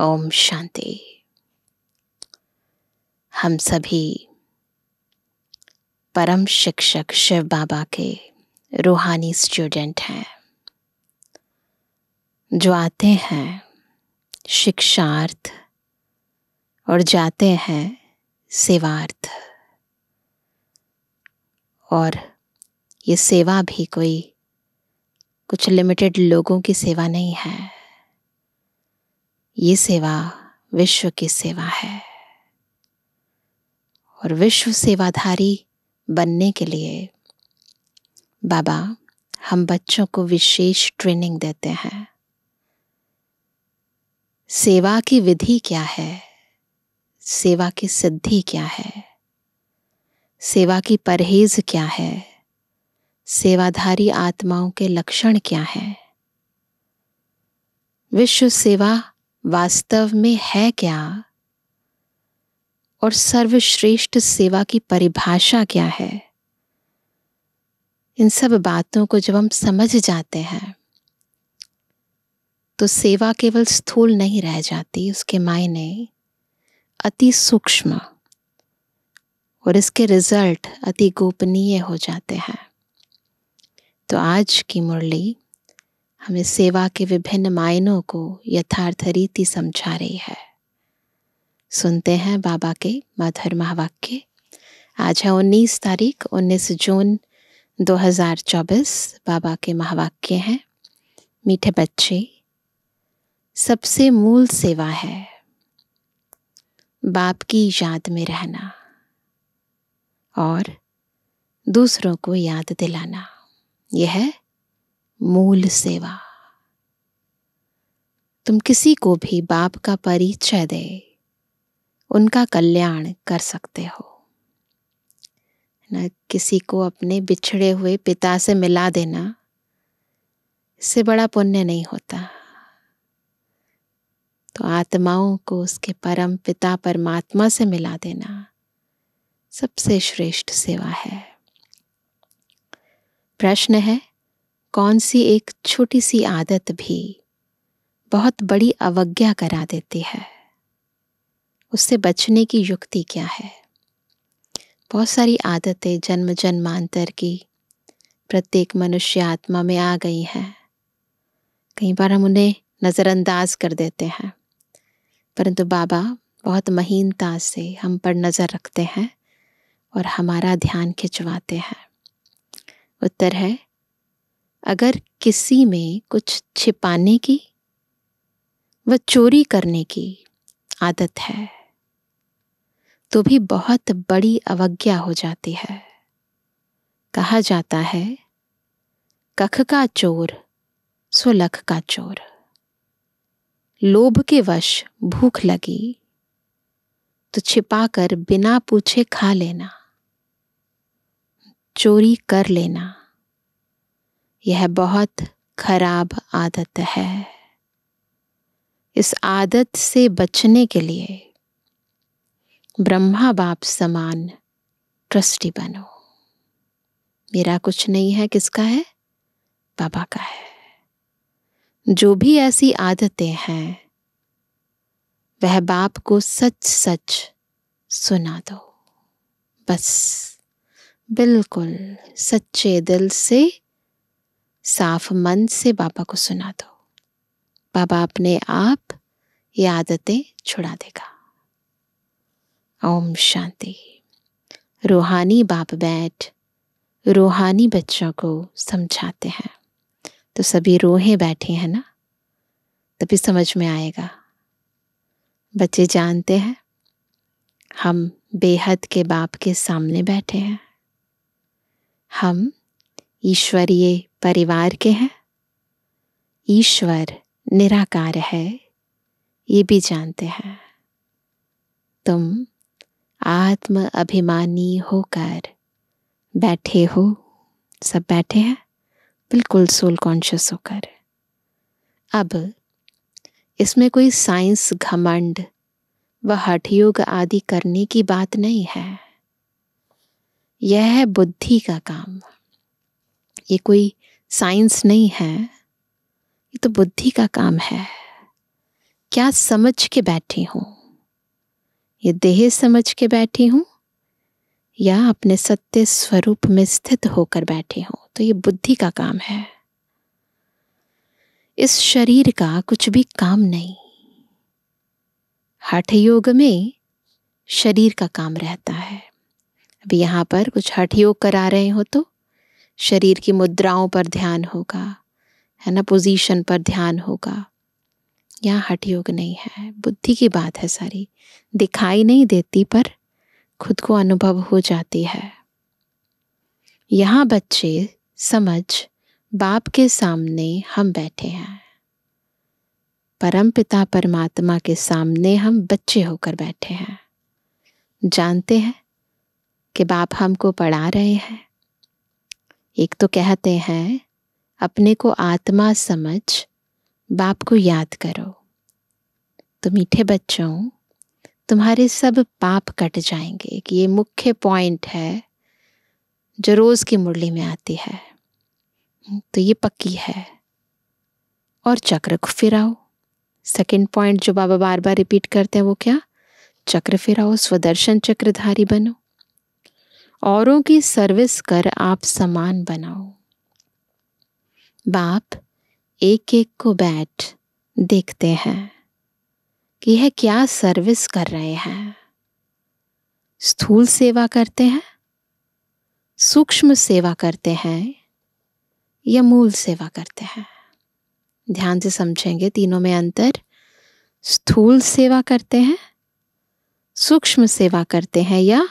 ओम शांति हम सभी परम शिक्षक शिव बाबा के रूहानी स्टूडेंट हैं जो आते हैं शिक्षार्थ और जाते हैं सेवार्थ और ये सेवा भी कोई कुछ लिमिटेड लोगों की सेवा नहीं है ये सेवा विश्व की सेवा है और विश्व सेवाधारी बनने के लिए बाबा हम बच्चों को विशेष ट्रेनिंग देते हैं सेवा की विधि क्या है सेवा की सिद्धि क्या है सेवा की परहेज क्या है सेवाधारी आत्माओं के लक्षण क्या हैं विश्व सेवा वास्तव में है क्या और सर्वश्रेष्ठ सेवा की परिभाषा क्या है इन सब बातों को जब हम समझ जाते हैं तो सेवा केवल स्थूल नहीं रह जाती उसके मायने अति सूक्ष्म और इसके रिजल्ट अति गोपनीय हो जाते हैं तो आज की मुरली हमें सेवा के विभिन्न मायनों को यथार्थ रीति समझा रही है सुनते हैं बाबा के मधुर महावाक्य आज है उन्नीस तारीख उन्नीस जून 2024 बाबा के महावाक्य हैं मीठे बच्चे सबसे मूल सेवा है बाप की याद में रहना और दूसरों को याद दिलाना यह है मूल सेवा तुम किसी को भी बाप का परिचय दे उनका कल्याण कर सकते हो न किसी को अपने बिछड़े हुए पिता से मिला देना इससे बड़ा पुण्य नहीं होता तो आत्माओं को उसके परम पिता परमात्मा से मिला देना सबसे श्रेष्ठ सेवा है प्रश्न है कौन सी एक छोटी सी आदत भी बहुत बड़ी अवज्ञा करा देती है उससे बचने की युक्ति क्या है बहुत सारी आदतें जन्म जन्मांतर की प्रत्येक मनुष्य आत्मा में आ गई हैं कई बार हम उन्हें नज़रअंदाज कर देते हैं परंतु बाबा बहुत महीनता से हम पर नज़र रखते हैं और हमारा ध्यान खिंचवाते हैं उत्तर है अगर किसी में कुछ छिपाने की व चोरी करने की आदत है तो भी बहुत बड़ी अवज्ञा हो जाती है कहा जाता है कख का चोर सुलख का चोर लोभ के वश भूख लगी तो छिपाकर बिना पूछे खा लेना चोरी कर लेना यह बहुत खराब आदत है इस आदत से बचने के लिए ब्रह्मा बाप समान ट्रस्टी बनो मेरा कुछ नहीं है किसका है बाबा का है जो भी ऐसी आदतें हैं वह बाप को सच सच सुना दो बस बिल्कुल सच्चे दिल से साफ मन से बाबा को सुना दो बाबा अपने आप ये आदतें छुड़ा देगा ओम शांति रूहानी बाप बैठ रूहानी बच्चों को समझाते हैं तो सभी रोहे बैठे हैं ना तभी समझ में आएगा बच्चे जानते हैं हम बेहद के बाप के सामने बैठे हैं हम ईश्वरीय परिवार के हैं ईश्वर निराकार है ये भी जानते हैं तुम आत्म अभिमानी होकर बैठे हो सब बैठे हैं बिल्कुल सोल कॉन्शियस होकर अब इसमें कोई साइंस घमंड व योग आदि करने की बात नहीं है यह है बुद्धि का काम ये कोई साइंस नहीं है ये तो बुद्धि का काम है क्या समझ के बैठी हूँ ये देह समझ के बैठी हूँ या अपने सत्य स्वरूप में स्थित होकर बैठे हूं तो ये बुद्धि का काम है इस शरीर का कुछ भी काम नहीं हठ योग में शरीर का काम रहता है अभी यहाँ पर कुछ हठ योग करा रहे हो तो शरीर की मुद्राओं पर ध्यान होगा है ना पोजीशन पर ध्यान होगा यहाँ हठ योग नहीं है बुद्धि की बात है सारी दिखाई नहीं देती पर खुद को अनुभव हो जाती है यहाँ बच्चे समझ बाप के सामने हम बैठे हैं परम पिता परमात्मा के सामने हम बच्चे होकर बैठे हैं जानते हैं कि बाप हमको पढ़ा रहे हैं एक तो कहते हैं अपने को आत्मा समझ बाप को याद करो तो मीठे बच्चों तुम्हारे सब पाप कट जाएंगे कि ये मुख्य पॉइंट है जो रोज़ की मुरली में आती है तो ये पक्की है और चक्र को फिराओ सेकंड पॉइंट जो बाबा बार बार रिपीट करते हैं वो क्या चक्र फिराओ स्वदर्शन चक्रधारी बनो औरों की सर्विस कर आप समान बनाओ बाप एक एक को बैठ देखते हैं कि यह क्या सर्विस कर रहे हैं स्थूल सेवा करते हैं सूक्ष्म सेवा करते हैं या मूल सेवा करते हैं ध्यान से समझेंगे तीनों में अंतर स्थूल सेवा करते हैं सूक्ष्म सेवा करते हैं या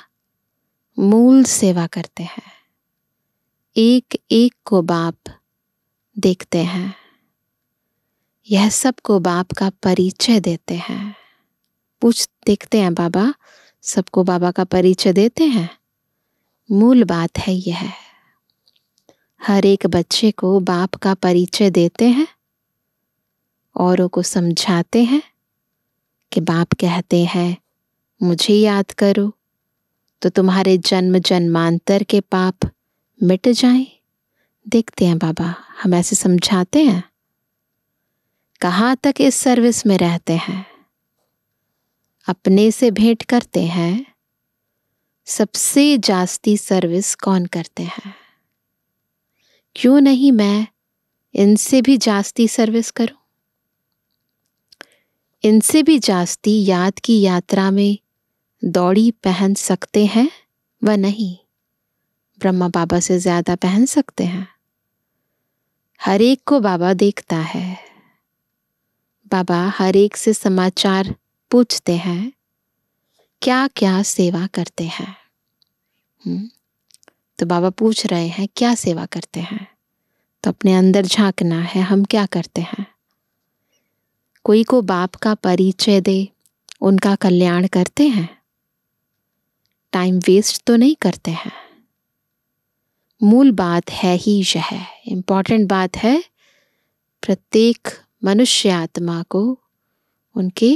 मूल सेवा करते हैं एक एक को बाप देखते हैं यह सब को बाप का परिचय देते हैं पूछ देखते हैं बाबा सबको बाबा का परिचय देते हैं मूल बात है यह हर एक बच्चे को बाप का परिचय देते हैं औरों को समझाते हैं कि बाप कहते हैं मुझे याद करो तो तुम्हारे जन्म जन्मांतर के पाप मिट जाएं। देखते हैं बाबा हम ऐसे समझाते हैं कहाँ तक इस सर्विस में रहते हैं अपने से भेंट करते हैं सबसे जास्ती सर्विस कौन करते हैं क्यों नहीं मैं इनसे भी जास्ती सर्विस करूं इनसे भी जास्ती याद की यात्रा में दौड़ी पहन सकते हैं व नहीं ब्रह्मा बाबा से ज़्यादा पहन सकते हैं हर एक को बाबा देखता है बाबा हर एक से समाचार पूछते हैं क्या क्या सेवा करते हैं हम्म, तो बाबा पूछ रहे हैं क्या सेवा करते हैं तो अपने अंदर झांकना है हम क्या करते हैं कोई को बाप का परिचय दे उनका कल्याण करते हैं टाइम वेस्ट तो नहीं करते हैं मूल बात है ही यह इम्पॉर्टेंट बात है प्रत्येक मनुष्य आत्मा को उनके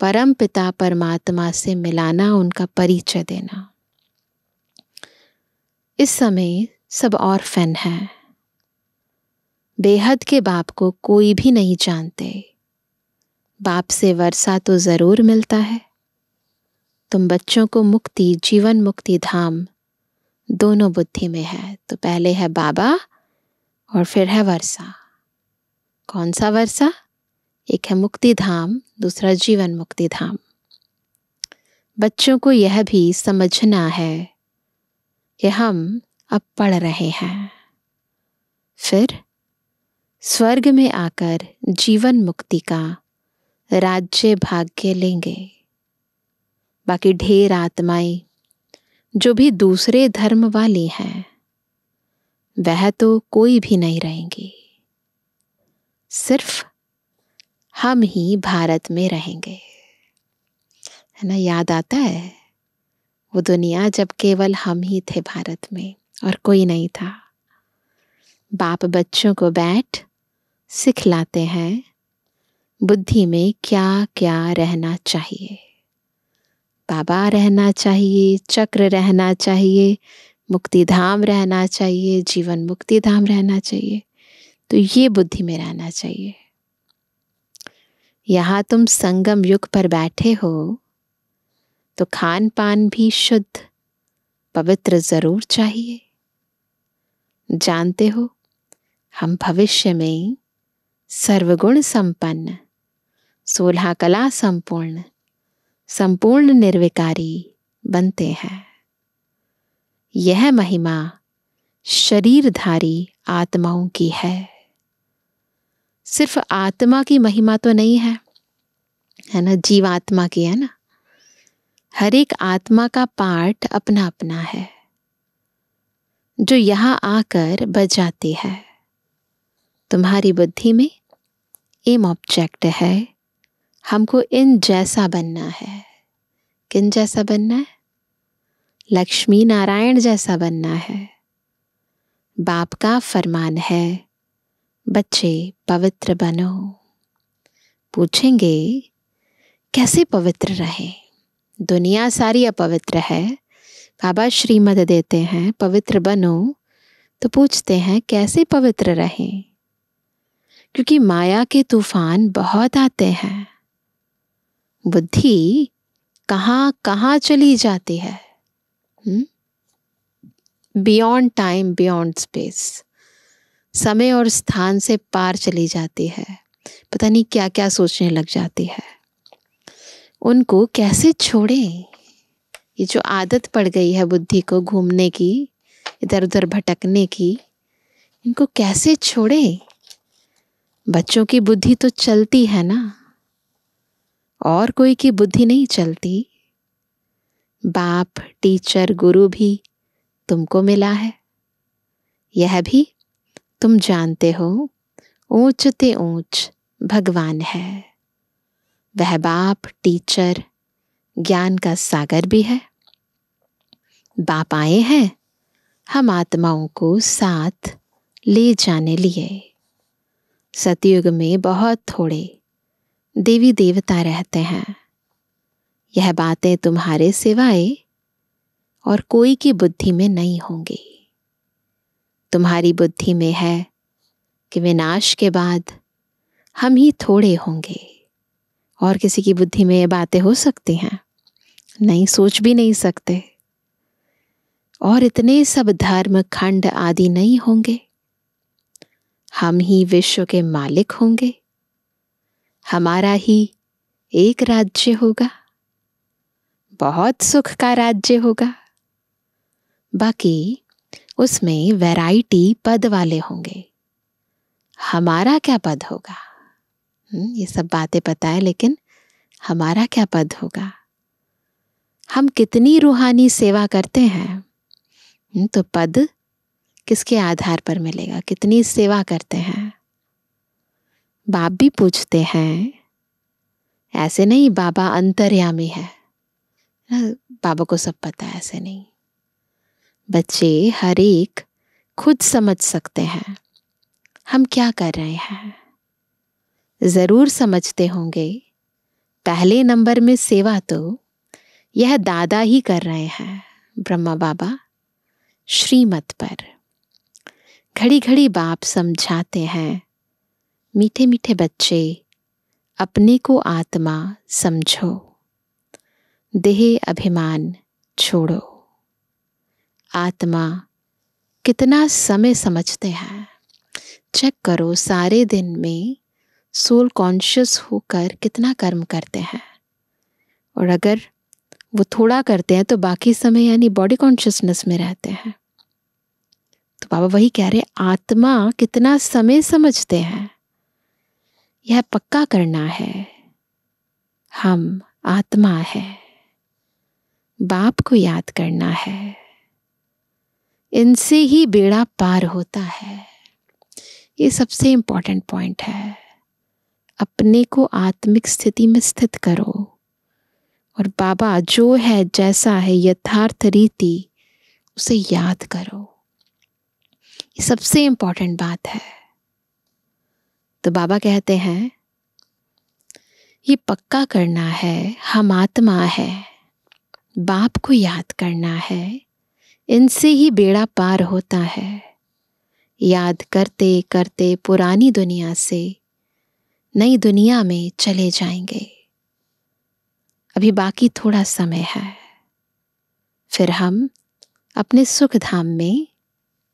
परम पिता परमात्मा से मिलाना उनका परिचय देना इस समय सब और फैन हैं बेहद के बाप को कोई भी नहीं जानते बाप से वर्षा तो ज़रूर मिलता है तुम बच्चों को मुक्ति जीवन मुक्ति धाम दोनों बुद्धि में है तो पहले है बाबा और फिर है वर्षा कौन सा वर्षा एक है मुक्ति धाम दूसरा जीवन मुक्ति धाम बच्चों को यह भी समझना है कि हम अब पढ़ रहे हैं फिर स्वर्ग में आकर जीवन मुक्ति का राज्य भाग्य लेंगे बाकी ढेर आत्माएं जो भी दूसरे धर्म वाले हैं वह तो कोई भी नहीं रहेंगे सिर्फ हम ही भारत में रहेंगे है ना याद आता है वो दुनिया जब केवल हम ही थे भारत में और कोई नहीं था बाप बच्चों को बैठ सिखलाते हैं बुद्धि में क्या क्या रहना चाहिए बाबा रहना चाहिए चक्र रहना चाहिए मुक्ति धाम रहना चाहिए जीवन मुक्ति धाम रहना चाहिए तो ये बुद्धि में रहना चाहिए यहाँ तुम संगम युग पर बैठे हो तो खान पान भी शुद्ध पवित्र ज़रूर चाहिए जानते हो हम भविष्य में सर्वगुण संपन्न सोलह कला संपूर्ण संपूर्ण निर्विकारी बनते हैं यह महिमा शरीरधारी आत्माओं की है सिर्फ आत्मा की महिमा तो नहीं है है ना जीवात्मा की है ना हर एक आत्मा का पार्ट अपना अपना है जो यहाँ आकर बच जाती है तुम्हारी बुद्धि में एम ऑब्जेक्ट है हमको इन जैसा बनना है किन जैसा बनना है लक्ष्मी नारायण जैसा बनना है बाप का फरमान है बच्चे पवित्र बनो पूछेंगे कैसे पवित्र रहे दुनिया सारी अपवित्र है बाबा श्रीमद देते हैं पवित्र बनो तो पूछते हैं कैसे पवित्र रहें क्योंकि माया के तूफान बहुत आते हैं बुद्धि कहाँ कहाँ चली जाती है बियॉन्ड टाइम बियॉन्ड स्पेस समय और स्थान से पार चली जाती है पता नहीं क्या क्या सोचने लग जाती है उनको कैसे छोड़ें ये जो आदत पड़ गई है बुद्धि को घूमने की इधर उधर भटकने की इनको कैसे छोड़ें बच्चों की बुद्धि तो चलती है ना और कोई की बुद्धि नहीं चलती बाप टीचर गुरु भी तुमको मिला है यह भी तुम जानते हो ऊंच ते ऊंच भगवान है वह बाप टीचर ज्ञान का सागर भी है बाप आए हैं हम आत्माओं को साथ ले जाने लिए सतयुग में बहुत थोड़े देवी देवता रहते हैं यह बातें तुम्हारे सिवाय और कोई की बुद्धि में नहीं होंगी तुम्हारी बुद्धि में है कि विनाश के बाद हम ही थोड़े होंगे और किसी की बुद्धि में ये बातें हो सकती हैं नहीं सोच भी नहीं सकते और इतने सब धर्म खंड आदि नहीं होंगे हम ही विश्व के मालिक होंगे हमारा ही एक राज्य होगा बहुत सुख का राज्य होगा बाकी उसमें वैरायटी पद वाले होंगे हमारा क्या पद होगा हम्म, ये सब बातें पता है लेकिन हमारा क्या पद होगा हम कितनी रूहानी सेवा करते हैं हम्म, तो पद किसके आधार पर मिलेगा कितनी सेवा करते हैं बाप भी पूछते हैं ऐसे नहीं बाबा अंतर्यामी है बाबा को सब पता है ऐसे नहीं बच्चे हर एक खुद समझ सकते हैं हम क्या कर रहे हैं ज़रूर समझते होंगे पहले नंबर में सेवा तो यह दादा ही कर रहे हैं ब्रह्मा बाबा श्रीमत पर घड़ी घड़ी बाप समझाते हैं मीठे मीठे बच्चे अपने को आत्मा समझो देह अभिमान छोड़ो आत्मा कितना समय समझते हैं चेक करो सारे दिन में सोल कॉन्शियस होकर कितना कर्म करते हैं और अगर वो थोड़ा करते हैं तो बाकी समय यानी बॉडी कॉन्शियसनेस में रहते हैं तो बाबा वही कह रहे आत्मा कितना समय समझते हैं यह पक्का करना है हम आत्मा है बाप को याद करना है इनसे ही बेड़ा पार होता है ये सबसे इम्पॉर्टेंट पॉइंट है अपने को आत्मिक स्थिति में स्थित करो और बाबा जो है जैसा है यथार्थ रीति उसे याद करो ये सबसे इम्पॉर्टेंट बात है तो बाबा कहते हैं ये पक्का करना है हम आत्मा है बाप को याद करना है इनसे ही बेड़ा पार होता है याद करते करते पुरानी दुनिया से नई दुनिया में चले जाएंगे अभी बाकी थोड़ा समय है फिर हम अपने सुख धाम में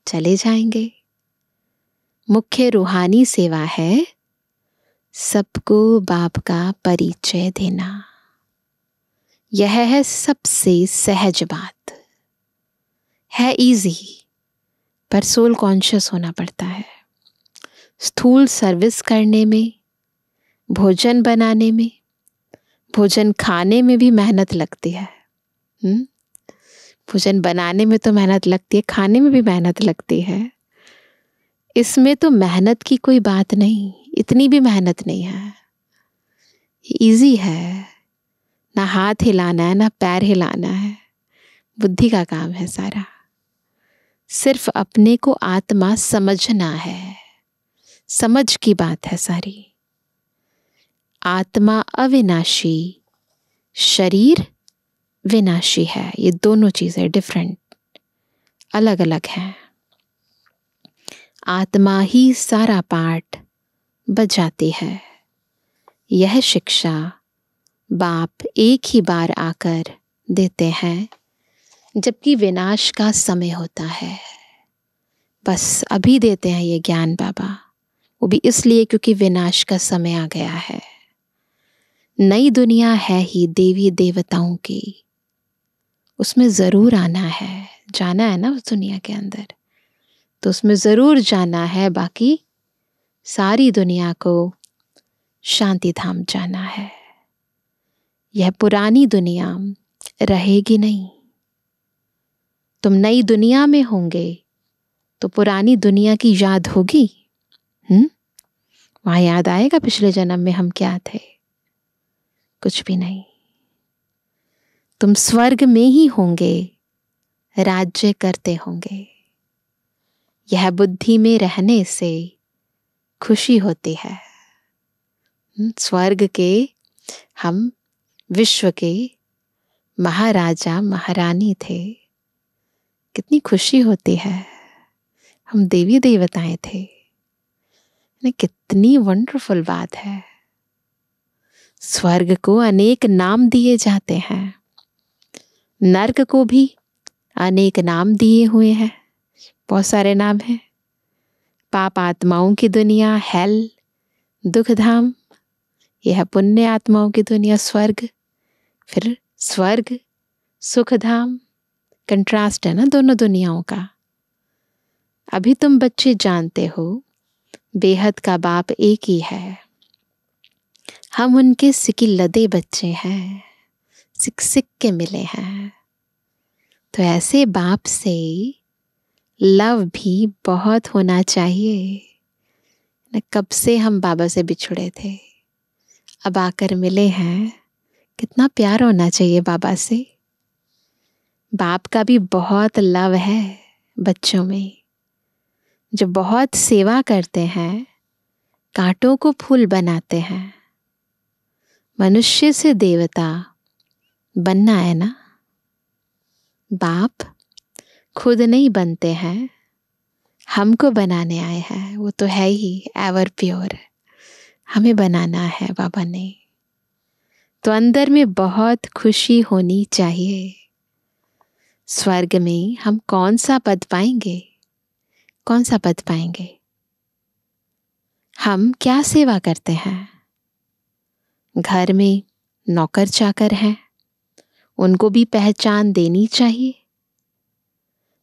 चले जाएंगे मुख्य रूहानी सेवा है सबको बाप का परिचय देना यह है सबसे सहज बात है इजी पर सोल कॉन्शियस होना पड़ता है स्थूल सर्विस करने में भोजन बनाने में भोजन खाने में भी मेहनत लगती है हुँ? हम्म? भोजन बनाने में तो मेहनत लगती है खाने में भी मेहनत लगती है इसमें तो मेहनत की कोई बात नहीं इतनी भी मेहनत नहीं है इजी है ना हाथ हिलाना है ना पैर हिलाना है बुद्धि का काम है सारा सिर्फ अपने को आत्मा समझना है समझ की बात है सारी आत्मा अविनाशी शरीर विनाशी है ये दोनों चीज़ें डिफरेंट अलग अलग हैं आत्मा ही सारा पाठ बजाती है यह शिक्षा बाप एक ही बार आकर देते हैं जबकि विनाश का समय होता है बस अभी देते हैं ये ज्ञान बाबा वो भी इसलिए क्योंकि विनाश का समय आ गया है नई दुनिया है ही देवी देवताओं की उसमें ज़रूर आना है जाना है ना उस दुनिया के अंदर तो उसमें ज़रूर जाना है बाकी सारी दुनिया को शांति धाम जाना है यह पुरानी दुनिया रहेगी नहीं तुम नई दुनिया में होंगे तो पुरानी दुनिया की याद होगी हम्म वहाँ याद आएगा पिछले जन्म में हम क्या थे कुछ भी नहीं तुम स्वर्ग में ही होंगे राज्य करते होंगे यह बुद्धि में रहने से खुशी होती है हम्म, स्वर्ग के हम विश्व के महाराजा महारानी थे कितनी खुशी होती है हम देवी देवताएं थे कितनी वंडरफुल बात है स्वर्ग को अनेक नाम दिए जाते हैं नर्क को भी अनेक नाम दिए हुए हैं बहुत सारे नाम हैं पाप आत्माओं की दुनिया हेल दुख धाम यह पुण्य आत्माओं की दुनिया स्वर्ग फिर स्वर्ग सुख धाम कंट्रास्ट है ना दोनों दुनियाओं का अभी तुम बच्चे जानते हो बेहद का बाप एक ही है हम उनके सिकी लदे बच्चे हैं सिक सिक के मिले हैं तो ऐसे बाप से लव भी बहुत होना चाहिए न कब से हम बाबा से बिछड़े थे अब आकर मिले हैं कितना प्यार होना चाहिए बाबा से बाप का भी बहुत लव है बच्चों में जो बहुत सेवा करते हैं कांटों को फूल बनाते हैं मनुष्य से देवता बनना है ना बाप खुद नहीं बनते हैं हमको बनाने आए हैं वो तो है ही एवर प्योर हमें बनाना है बाबा ने तो अंदर में बहुत खुशी होनी चाहिए स्वर्ग में हम कौन सा पद पाएंगे कौन सा पद पाएंगे हम क्या सेवा करते हैं घर में नौकर चाकर हैं उनको भी पहचान देनी चाहिए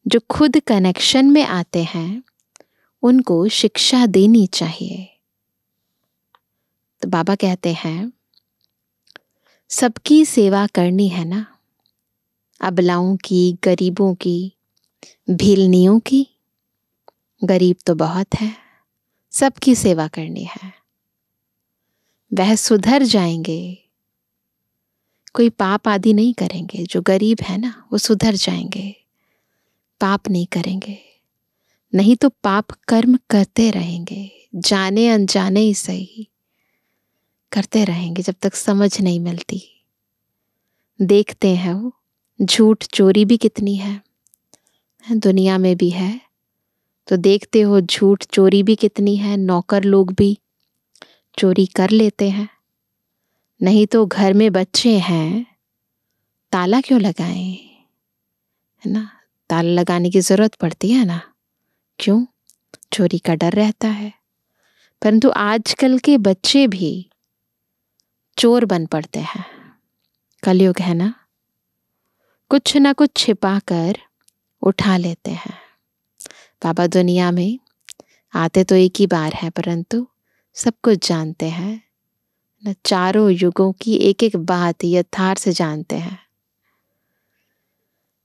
जो खुद कनेक्शन में आते हैं उनको शिक्षा देनी चाहिए तो बाबा कहते हैं सबकी सेवा करनी है ना अबलाओं की गरीबों की भीलनियों की गरीब तो बहुत है सबकी सेवा करनी है वह सुधर जाएंगे कोई पाप आदि नहीं करेंगे जो गरीब है ना वो सुधर जाएंगे पाप नहीं करेंगे नहीं तो पाप कर्म करते रहेंगे जाने अनजाने ही सही करते रहेंगे जब तक समझ नहीं मिलती देखते हैं वो झूठ चोरी भी कितनी है दुनिया में भी है तो देखते हो झूठ चोरी भी कितनी है नौकर लोग भी चोरी कर लेते हैं नहीं तो घर में बच्चे हैं ताला क्यों लगाएं है ना ताला लगाने की ज़रूरत पड़ती है ना क्यों चोरी का डर रहता है परंतु आजकल के बच्चे भी चोर बन पड़ते हैं कलयुग है ना कुछ ना कुछ छिपा कर उठा लेते हैं बाबा दुनिया में आते तो एक ही बार है परंतु सब कुछ जानते हैं न चारों युगों की एक एक बात यथार्थ जानते हैं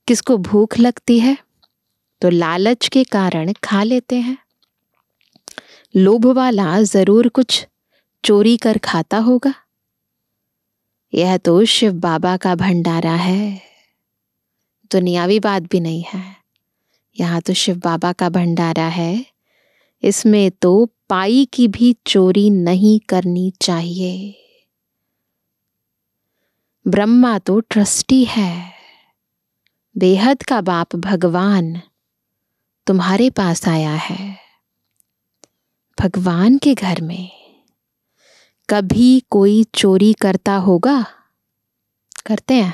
किसको भूख लगती है तो लालच के कारण खा लेते हैं लोभ वाला जरूर कुछ चोरी कर खाता होगा यह तो शिव बाबा का भंडारा है दुनियावी बात भी नहीं है यहाँ तो शिव बाबा का भंडारा है इसमें तो पाई की भी चोरी नहीं करनी चाहिए ब्रह्मा तो ट्रस्टी है बेहद का बाप भगवान तुम्हारे पास आया है भगवान के घर में कभी कोई चोरी करता होगा करते हैं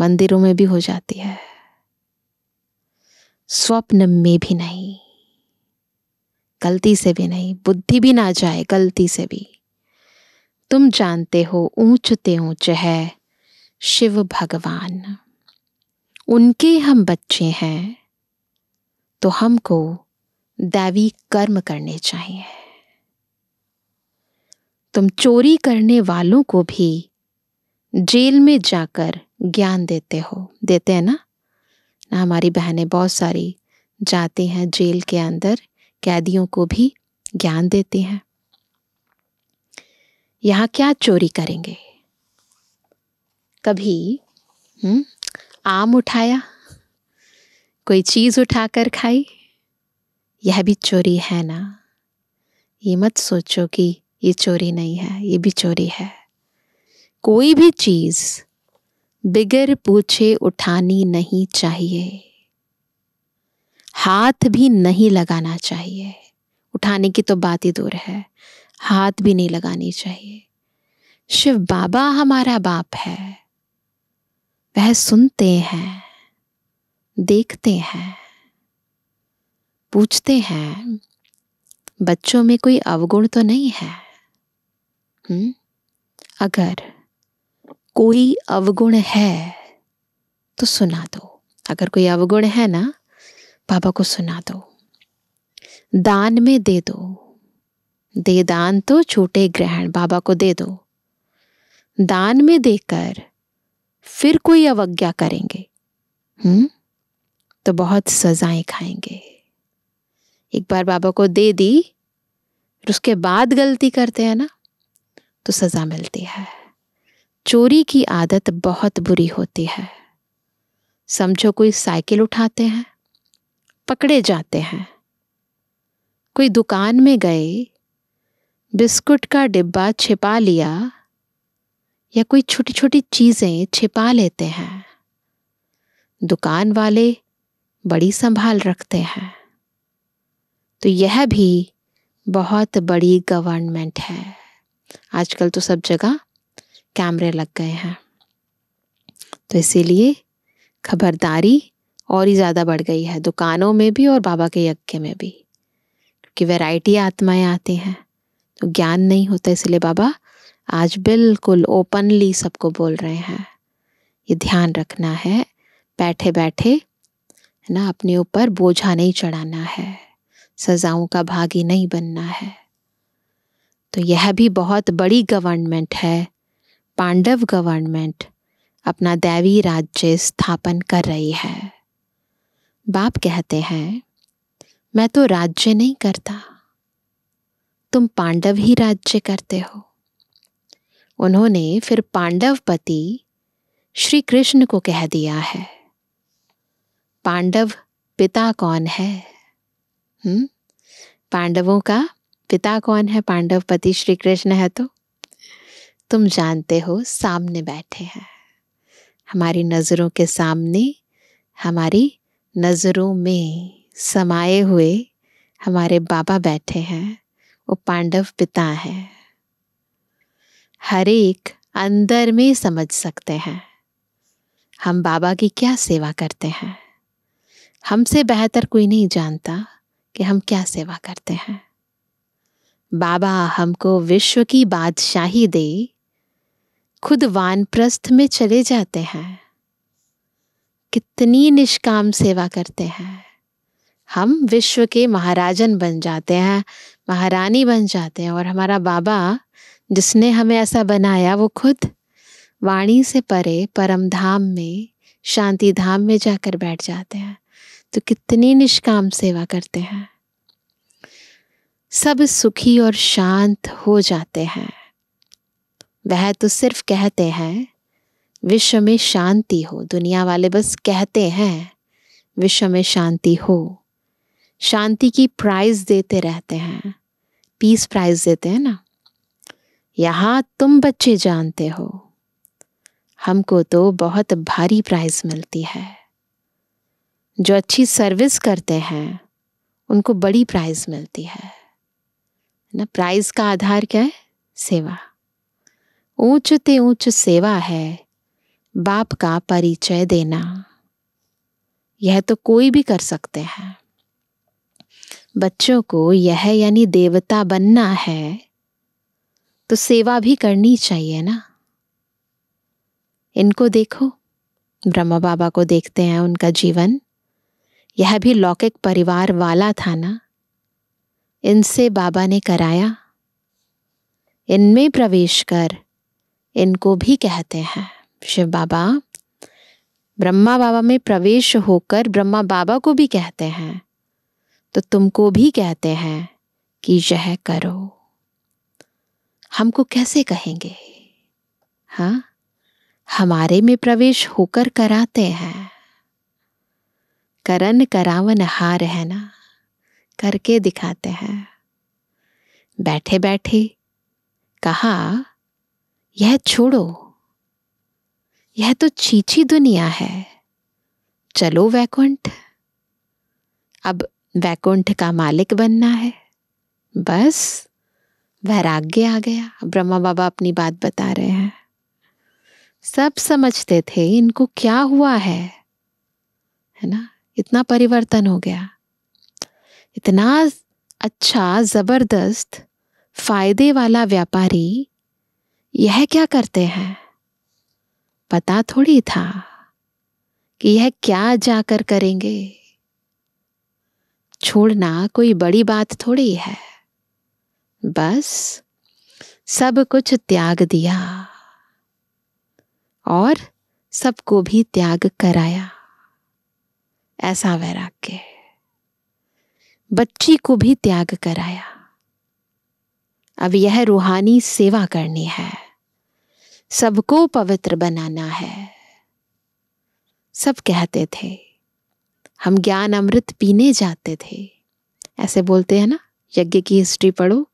मंदिरों में भी हो जाती है स्वप्न में भी नहीं गलती से भी नहीं बुद्धि भी ना जाए गलती से भी तुम जानते हो ऊंचते ऊंच है शिव भगवान उनके हम बच्चे हैं तो हमको दैवी कर्म करने चाहिए तुम चोरी करने वालों को भी जेल में जाकर ज्ञान देते हो देते हैं ना ना हमारी बहनें बहुत सारी जाती हैं जेल के अंदर कैदियों को भी ज्ञान देती हैं यहाँ क्या चोरी करेंगे कभी हम्म आम उठाया कोई चीज़ उठाकर खाई यह भी चोरी है ना ये मत सोचो कि ये चोरी नहीं है ये भी चोरी है कोई भी चीज़ बिगर पूछे उठानी नहीं चाहिए हाथ भी नहीं लगाना चाहिए उठाने की तो बात ही दूर है हाथ भी नहीं लगानी चाहिए शिव बाबा हमारा बाप है वह सुनते हैं देखते हैं पूछते हैं बच्चों में कोई अवगुण तो नहीं है हुँ? हम्म? अगर कोई अवगुण है तो सुना दो अगर कोई अवगुण है ना बाबा को सुना दो दान में दे दो दे दान तो छोटे ग्रहण बाबा को दे दो दान में देकर फिर कोई अवज्ञा करेंगे हम्म तो बहुत सजाएं खाएंगे एक बार बाबा को दे दी और उसके बाद गलती करते हैं ना तो सजा मिलती है चोरी की आदत बहुत बुरी होती है समझो कोई साइकिल उठाते हैं पकड़े जाते हैं कोई दुकान में गए बिस्कुट का डिब्बा छिपा लिया या कोई छोटी छोटी चीज़ें छिपा लेते हैं दुकान वाले बड़ी संभाल रखते हैं तो यह भी बहुत बड़ी गवर्नमेंट है आजकल तो सब जगह कैमरे लग गए हैं तो इसीलिए खबरदारी और ही ज़्यादा बढ़ गई है दुकानों में भी और बाबा के यज्ञ में भी क्योंकि वैरायटी आत्माएं आती हैं तो ज्ञान नहीं होता इसलिए बाबा आज बिल्कुल ओपनली सबको बोल रहे हैं ये ध्यान रखना है बैठे बैठे है ना अपने ऊपर बोझा नहीं चढ़ाना है सजाओं का भागी नहीं बनना है तो यह भी बहुत बड़ी गवर्नमेंट है पांडव गवर्नमेंट अपना दैवी राज्य स्थापन कर रही है बाप कहते हैं मैं तो राज्य नहीं करता तुम पांडव ही राज्य करते हो उन्होंने फिर पांडव पति श्री कृष्ण को कह दिया है पांडव पिता कौन है हुँ? हम्म? पांडवों का पिता कौन है पांडव पति श्री कृष्ण है तो तुम जानते हो सामने बैठे हैं हमारी नज़रों के सामने हमारी नज़रों में समाये हुए हमारे बाबा बैठे हैं वो पांडव पिता हैं हरेक अंदर में समझ सकते हैं हम बाबा की क्या सेवा करते हैं हमसे बेहतर कोई नहीं जानता कि हम क्या सेवा करते हैं बाबा हमको विश्व की बादशाही दे खुद वानप्रस्थ में चले जाते हैं कितनी निष्काम सेवा करते हैं हम विश्व के महाराजन बन जाते हैं महारानी बन जाते हैं और हमारा बाबा जिसने हमें ऐसा बनाया वो खुद वाणी से परे परम धाम में शांति धाम में जाकर बैठ जाते हैं तो कितनी निष्काम सेवा करते हैं सब सुखी और शांत हो जाते हैं वह तो सिर्फ कहते हैं विश्व में शांति हो दुनिया वाले बस कहते हैं विश्व में शांति हो शांति की प्राइज देते रहते हैं पीस प्राइज देते हैं ना यहाँ तुम बच्चे जानते हो हमको तो बहुत भारी प्राइज मिलती है जो अच्छी सर्विस करते हैं उनको बड़ी प्राइज मिलती है ना प्राइज का आधार क्या है सेवा ऊंच ते ऊंच सेवा है बाप का परिचय देना यह तो कोई भी कर सकते हैं बच्चों को यह यानी देवता बनना है तो सेवा भी करनी चाहिए ना इनको देखो ब्रह्मा बाबा को देखते हैं उनका जीवन यह भी लौकिक परिवार वाला था ना इनसे बाबा ने कराया इनमें प्रवेश कर इनको भी कहते हैं शिव बाबा ब्रह्मा बाबा में प्रवेश होकर ब्रह्मा बाबा को भी कहते हैं तो तुमको भी कहते हैं कि यह करो हमको कैसे कहेंगे हाँ हमारे में प्रवेश होकर कराते हैं करण करावन हार है ना करके दिखाते हैं बैठे बैठे कहा यह छोड़ो यह तो चीची दुनिया है चलो वैकुंठ अब वैकुंठ का मालिक बनना है बस वैराग्य आ गया ब्रह्मा बाबा अपनी बात बता रहे हैं सब समझते थे इनको क्या हुआ है है ना इतना परिवर्तन हो गया इतना अच्छा ज़बरदस्त फायदे वाला व्यापारी यह क्या करते हैं पता थोड़ी था कि यह क्या जाकर करेंगे छोड़ना कोई बड़ी बात थोड़ी है बस सब कुछ त्याग दिया और सबको भी त्याग कराया ऐसा वैराग्य बच्ची को भी त्याग कराया अब यह रूहानी सेवा करनी है सबको पवित्र बनाना है सब कहते थे हम ज्ञान अमृत पीने जाते थे ऐसे बोलते हैं ना यज्ञ की हिस्ट्री पढ़ो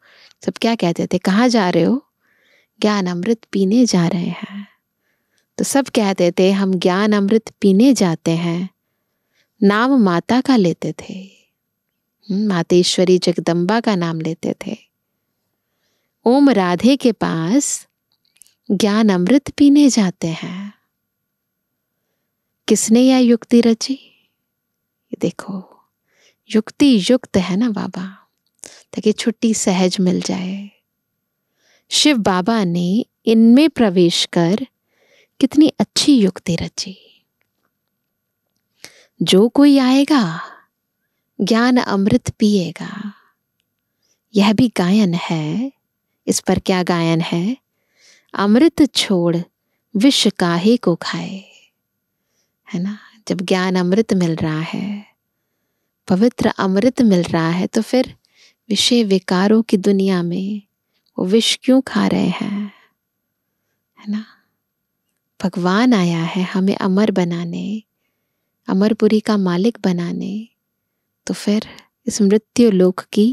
सब क्या कहते थे कहाँ जा रहे हो ज्ञान अमृत पीने जा रहे हैं तो सब कहते थे हम ज्ञान अमृत पीने जाते हैं नाम माता का लेते थे हम्म, मातेश्वरी जगदम्बा का नाम लेते थे ओम राधे के पास ज्ञान अमृत पीने जाते हैं किसने यह युक्ति रची देखो युक्ति युक्त है ना बाबा ताकि छुट्टी सहज मिल जाए शिव बाबा ने इनमें प्रवेश कर कितनी अच्छी युक्ति रची जो कोई आएगा ज्ञान अमृत पिएगा यह भी गायन है इस पर क्या गायन है अमृत छोड़ विष काहे को खाए है ना जब ज्ञान अमृत मिल रहा है पवित्र अमृत मिल रहा है तो फिर विषय विकारों की दुनिया में वो विष क्यों खा रहे हैं है ना भगवान आया है हमें अमर बनाने अमरपुरी का मालिक बनाने तो फिर इस मृत्यु लोक की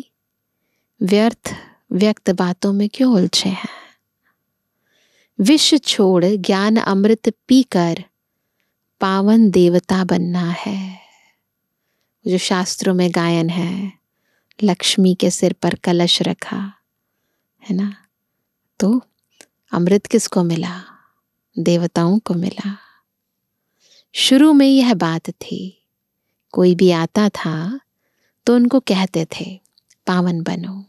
व्यर्थ व्यक्त बातों में क्यों उलझे हैं विष छोड़ ज्ञान अमृत पीकर पावन देवता बनना है जो शास्त्रों में गायन है लक्ष्मी के सिर पर कलश रखा है ना तो अमृत किसको मिला देवताओं को मिला शुरू में यह बात थी कोई भी आता था तो उनको कहते थे पावन बनो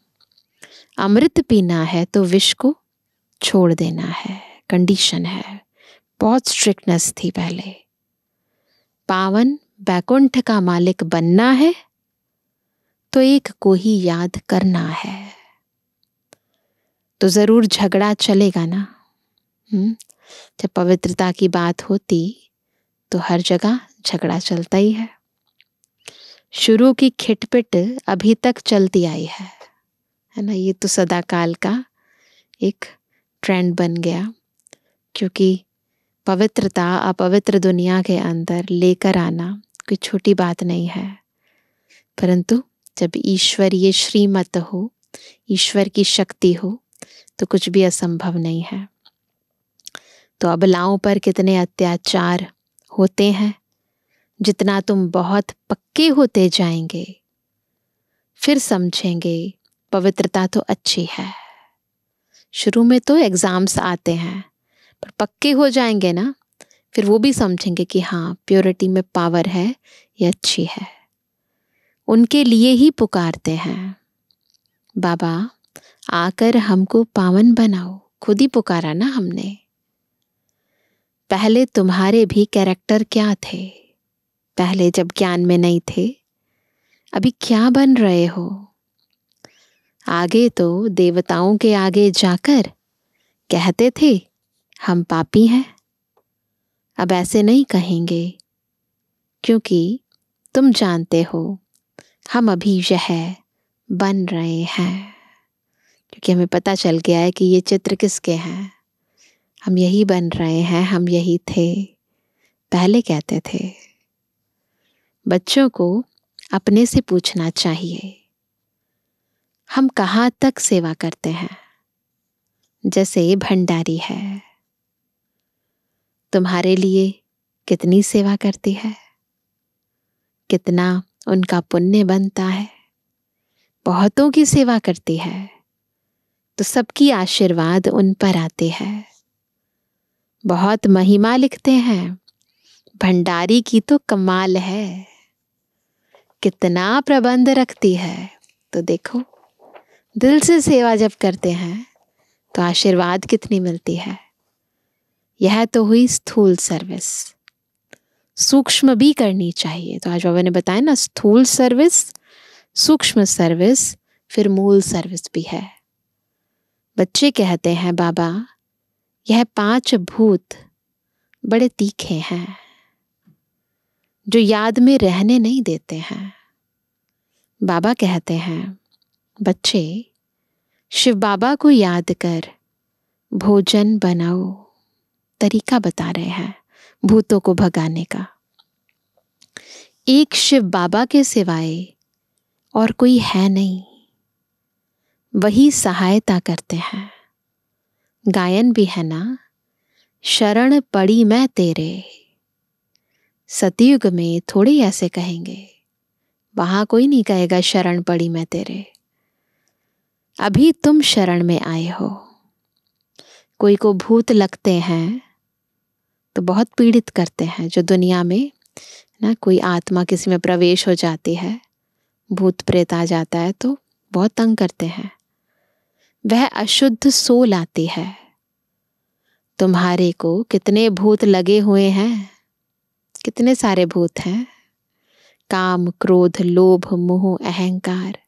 अमृत पीना है तो विष को छोड़ देना है कंडीशन है बहुत स्ट्रिक्टनेस थी पहले पावन बैकुंठ का मालिक बनना है तो एक को ही याद करना है तो ज़रूर झगड़ा चलेगा ना हम्म, जब पवित्रता की बात होती तो हर जगह झगड़ा चलता ही है शुरू की खिटपिट अभी तक चलती आई है है ना ये तो सदाकाल का एक ट्रेंड बन गया क्योंकि पवित्रता अपवित्र दुनिया के अंदर लेकर आना कोई छोटी बात नहीं है परंतु जब ईश्वर ये श्रीमत हो ईश्वर की शक्ति हो तो कुछ भी असंभव नहीं है तो अबलाओं पर कितने अत्याचार होते हैं जितना तुम बहुत पक्के होते जाएंगे फिर समझेंगे पवित्रता तो अच्छी है शुरू में तो एग्ज़ाम्स आते हैं पर पक्के हो जाएंगे ना फिर वो भी समझेंगे कि हाँ प्योरिटी में पावर है ये अच्छी है उनके लिए ही पुकारते हैं बाबा आकर हमको पावन बनाओ खुद ही पुकारा ना हमने पहले तुम्हारे भी कैरेक्टर क्या थे पहले जब ज्ञान में नहीं थे अभी क्या बन रहे हो आगे तो देवताओं के आगे जाकर कहते थे हम पापी हैं अब ऐसे नहीं कहेंगे क्योंकि तुम जानते हो हम अभी यह बन रहे हैं क्योंकि हमें पता चल गया है कि ये चित्र किसके हैं हम यही बन रहे हैं हम यही थे पहले कहते थे बच्चों को अपने से पूछना चाहिए हम कहाँ तक सेवा करते हैं जैसे भंडारी है तुम्हारे लिए कितनी सेवा करती है कितना उनका पुण्य बनता है बहुतों की सेवा करती है तो सबकी आशीर्वाद उन पर आते हैं बहुत महिमा लिखते हैं भंडारी की तो कमाल है कितना प्रबंध रखती है तो देखो दिल से सेवा जब करते हैं तो आशीर्वाद कितनी मिलती है यह तो हुई स्थूल सर्विस सूक्ष्म भी करनी चाहिए तो आज बाबा ने बताया ना स्थूल सर्विस सूक्ष्म सर्विस फिर मूल सर्विस भी है बच्चे कहते हैं बाबा यह पांच भूत बड़े तीखे हैं जो याद में रहने नहीं देते हैं बाबा कहते हैं बच्चे शिव बाबा को याद कर भोजन बनाओ तरीका बता रहे हैं भूतों को भगाने का एक शिव बाबा के सिवाय और कोई है नहीं वही सहायता करते हैं गायन भी है ना शरण पड़ी मैं तेरे सतयुग में थोड़े ऐसे कहेंगे वहां कोई नहीं कहेगा शरण पड़ी मैं तेरे अभी तुम शरण में आए हो कोई को भूत लगते हैं तो बहुत पीड़ित करते हैं जो दुनिया में ना कोई आत्मा किसी में प्रवेश हो जाती है भूत प्रेत आ जाता है तो बहुत तंग करते हैं वह अशुद्ध सो लाती है तुम्हारे को कितने भूत लगे हुए हैं कितने सारे भूत हैं काम क्रोध लोभ मोह अहंकार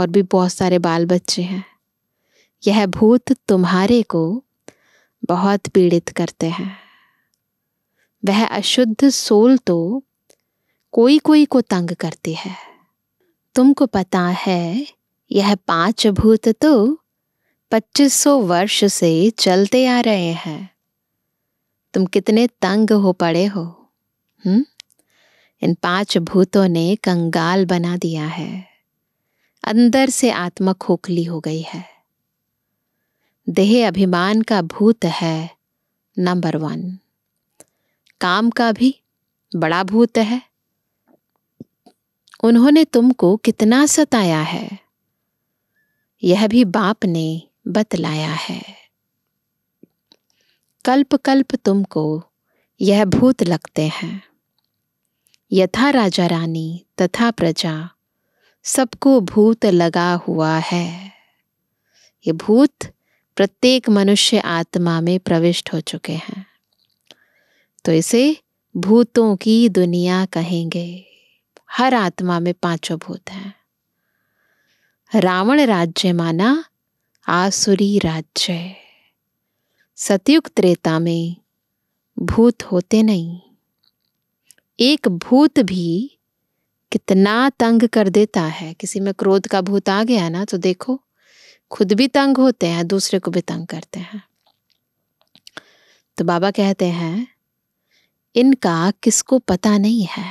और भी बहुत सारे बाल बच्चे हैं यह भूत तुम्हारे को बहुत पीड़ित करते हैं वह अशुद्ध सोल तो कोई कोई को तंग करती है तुमको पता है यह पांच भूत तो 2500 वर्ष से चलते आ रहे हैं तुम कितने तंग हो पड़े हो हम्म इन पांच भूतों ने कंगाल बना दिया है अंदर से आत्मा खोखली हो गई है देह अभिमान का भूत है नंबर वन काम का भी बड़ा भूत है उन्होंने तुमको कितना सताया है यह भी बाप ने बतलाया है कल्प कल्प तुमको यह भूत लगते हैं यथा राजा रानी तथा प्रजा सबको भूत लगा हुआ है ये भूत प्रत्येक मनुष्य आत्मा में प्रविष्ट हो चुके हैं तो इसे भूतों की दुनिया कहेंगे हर आत्मा में पांचों भूत हैं रावण राज्य माना आसुरी राज्य सतयुग त्रेता में भूत होते नहीं एक भूत भी कितना तंग कर देता है किसी में क्रोध का भूत आ गया ना तो देखो खुद भी तंग होते हैं दूसरे को भी तंग करते हैं तो बाबा कहते हैं इनका किसको पता नहीं है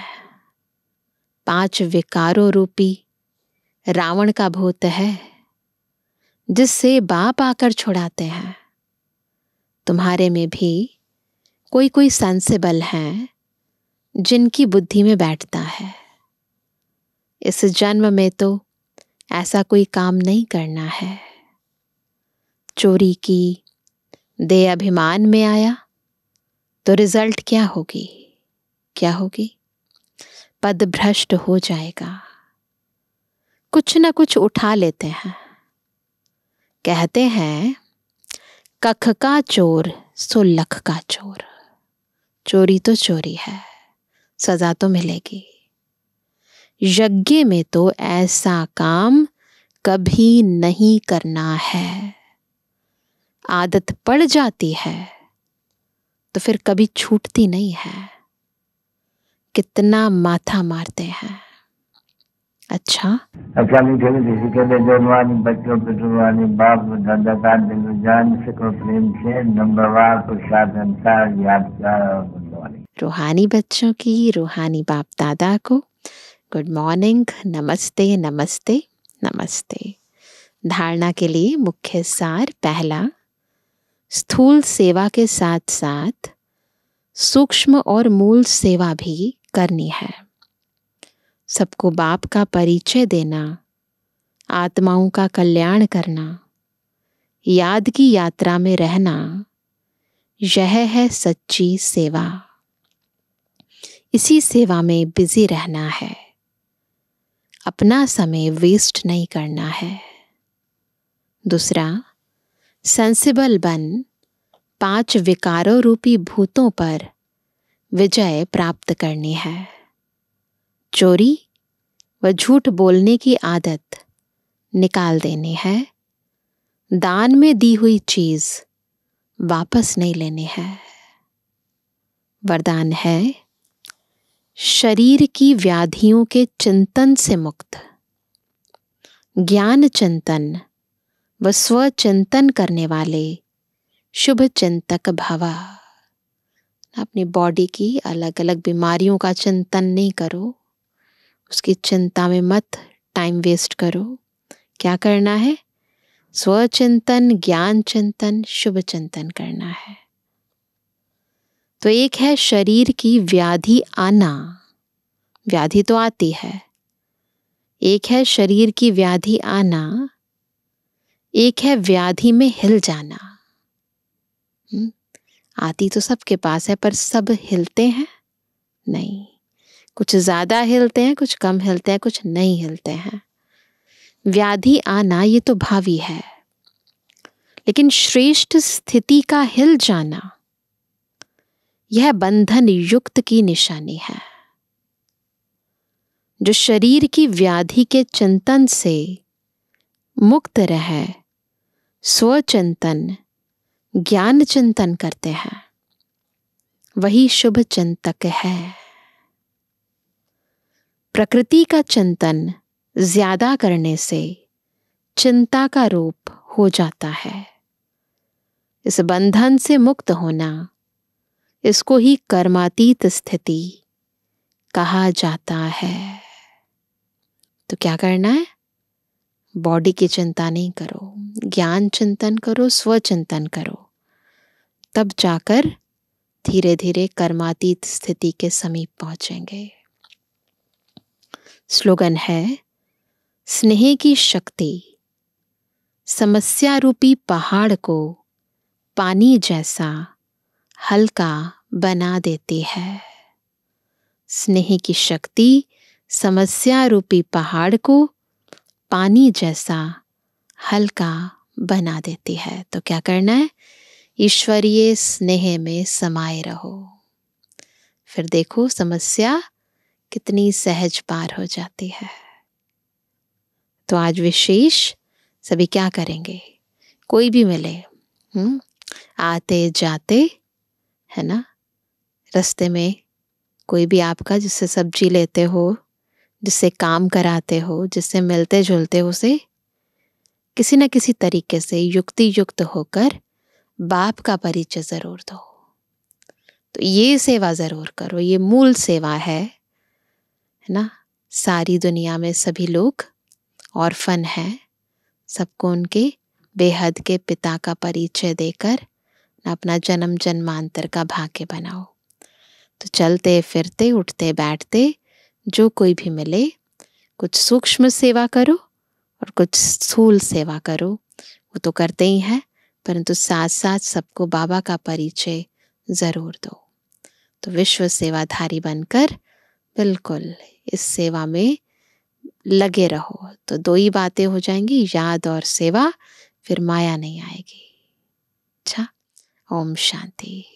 पांच विकारों रूपी रावण का भूत है जिससे बाप आकर छुड़ाते हैं तुम्हारे में भी कोई कोई सेंसेबल हैं जिनकी बुद्धि में बैठता है इस जन्म में तो ऐसा कोई काम नहीं करना है चोरी की दे अभिमान में आया तो रिजल्ट क्या होगी क्या होगी पद भ्रष्ट हो जाएगा कुछ ना कुछ उठा लेते हैं कहते हैं कख का चोर सो लख का चोर चोरी तो चोरी है सजा तो मिलेगी यज्ञ में तो ऐसा काम कभी नहीं करना है आदत पड़ जाती है तो फिर कभी छूटती नहीं है कितना माथा मारते हैं अच्छा अच्छा कभी किसी के बेजनवानी बच्चों पे जुर्मानी बाप दादा दादी को जान सको प्रेम से नंबर को साधन का यादगार रूहानी बच्चों की रूहानी बाप दादा को गुड मॉर्निंग नमस्ते नमस्ते नमस्ते धारणा के लिए मुख्य सार पहला स्थूल सेवा के साथ साथ सूक्ष्म और मूल सेवा भी करनी है सबको बाप का परिचय देना आत्माओं का कल्याण करना याद की यात्रा में रहना यह है सच्ची सेवा इसी सेवा में बिजी रहना है अपना समय वेस्ट नहीं करना है दूसरा सेंसिबल बन पांच विकारों रूपी भूतों पर विजय प्राप्त करनी है चोरी व झूठ बोलने की आदत निकाल देनी है दान में दी हुई चीज वापस नहीं लेनी है वरदान है शरीर की व्याधियों के चिंतन से मुक्त ज्ञान चिंतन व स्वचिंतन करने वाले शुभ चिंतक भवा अपनी बॉडी की अलग अलग बीमारियों का चिंतन नहीं करो उसकी चिंता में मत टाइम वेस्ट करो क्या करना है स्वचिंतन ज्ञान चिंतन शुभ चिंतन करना है तो एक है शरीर की व्याधि आना व्याधि तो आती है एक है शरीर की व्याधि आना एक है व्याधि में हिल जाना हम्म, आती तो सबके पास है पर सब हिलते हैं नहीं कुछ ज़्यादा हिलते हैं कुछ कम हिलते हैं कुछ नहीं हिलते हैं व्याधि आना ये तो भावी है लेकिन श्रेष्ठ स्थिति का हिल जाना यह बंधन युक्त की निशानी है जो शरीर की व्याधि के चिंतन से मुक्त रहे स्वचिंतन ज्ञान चिंतन करते हैं वही शुभ चिंतक है प्रकृति का चिंतन ज्यादा करने से चिंता का रूप हो जाता है इस बंधन से मुक्त होना इसको ही कर्मातीत स्थिति कहा जाता है तो क्या करना है बॉडी की चिंता नहीं करो ज्ञान चिंतन करो स्व चिंतन करो तब जाकर धीरे धीरे कर्मातीत स्थिति के समीप पहुंचेंगे स्लोगन है स्नेह की शक्ति समस्या रूपी पहाड़ को पानी जैसा हल्का बना देती है स्नेह की शक्ति समस्या रूपी पहाड़ को पानी जैसा हल्का बना देती है तो क्या करना है ईश्वरीय स्नेह में समाये रहो फिर देखो समस्या कितनी सहज पार हो जाती है तो आज विशेष सभी क्या करेंगे कोई भी मिले हम्म आते जाते है ना रास्ते में कोई भी आपका जिससे सब्जी लेते हो जिससे काम कराते हो जिससे मिलते जुलते हो उसे किसी न किसी तरीके से युक्ति युक्त होकर बाप का परिचय ज़रूर दो तो ये सेवा ज़रूर करो ये मूल सेवा है है ना सारी दुनिया में सभी लोग और फन है सबको उनके बेहद के पिता का परिचय देकर अपना जन्म जन्मांतर का भाग्य बनाओ तो चलते फिरते उठते बैठते जो कोई भी मिले कुछ सूक्ष्म सेवा करो और कुछ स्थूल सेवा करो वो तो करते ही हैं परंतु साथ साथ सबको बाबा का परिचय ज़रूर दो तो विश्व सेवाधारी बनकर बिल्कुल इस सेवा में लगे रहो तो दो ही बातें हो जाएंगी याद और सेवा फिर माया नहीं आएगी अच्छा ओम शांति